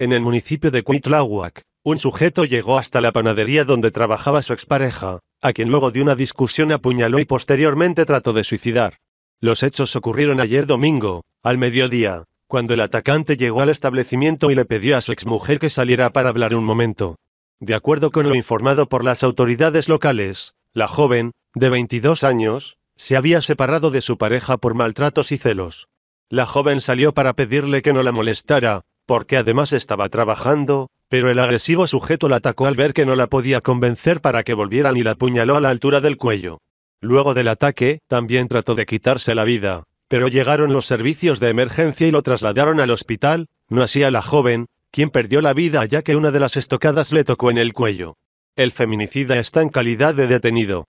En el municipio de Cuitláhuac, un sujeto llegó hasta la panadería donde trabajaba su expareja, a quien luego de una discusión apuñaló y posteriormente trató de suicidar. Los hechos ocurrieron ayer domingo, al mediodía, cuando el atacante llegó al establecimiento y le pidió a su exmujer que saliera para hablar un momento. De acuerdo con lo informado por las autoridades locales, la joven, de 22 años, se había separado de su pareja por maltratos y celos. La joven salió para pedirle que no la molestara, porque además estaba trabajando, pero el agresivo sujeto la atacó al ver que no la podía convencer para que volvieran y la apuñaló a la altura del cuello. Luego del ataque, también trató de quitarse la vida, pero llegaron los servicios de emergencia y lo trasladaron al hospital, no así a la joven, quien perdió la vida ya que una de las estocadas le tocó en el cuello. El feminicida está en calidad de detenido.